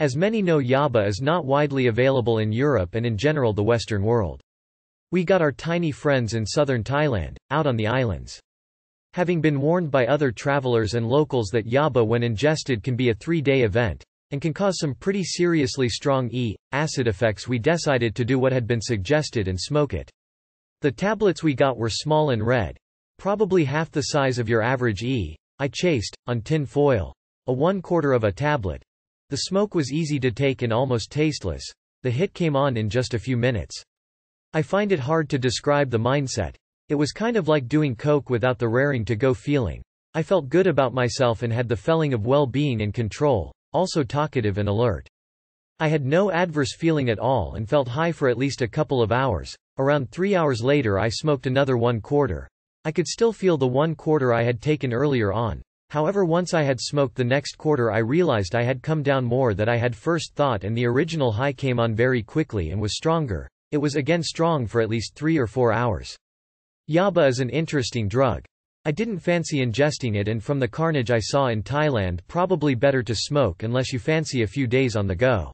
As many know yaba is not widely available in Europe and in general the Western world. We got our tiny friends in southern Thailand, out on the islands. Having been warned by other travelers and locals that yaba when ingested can be a three-day event, and can cause some pretty seriously strong E, acid effects we decided to do what had been suggested and smoke it. The tablets we got were small and red, probably half the size of your average E. I chased, on tin foil, a one quarter of a tablet, the smoke was easy to take and almost tasteless. The hit came on in just a few minutes. I find it hard to describe the mindset. It was kind of like doing coke without the raring to go feeling. I felt good about myself and had the feeling of well-being and control, also talkative and alert. I had no adverse feeling at all and felt high for at least a couple of hours. Around three hours later I smoked another one quarter. I could still feel the one quarter I had taken earlier on, However once I had smoked the next quarter I realized I had come down more than I had first thought and the original high came on very quickly and was stronger. It was again strong for at least three or four hours. Yaba is an interesting drug. I didn't fancy ingesting it and from the carnage I saw in Thailand probably better to smoke unless you fancy a few days on the go.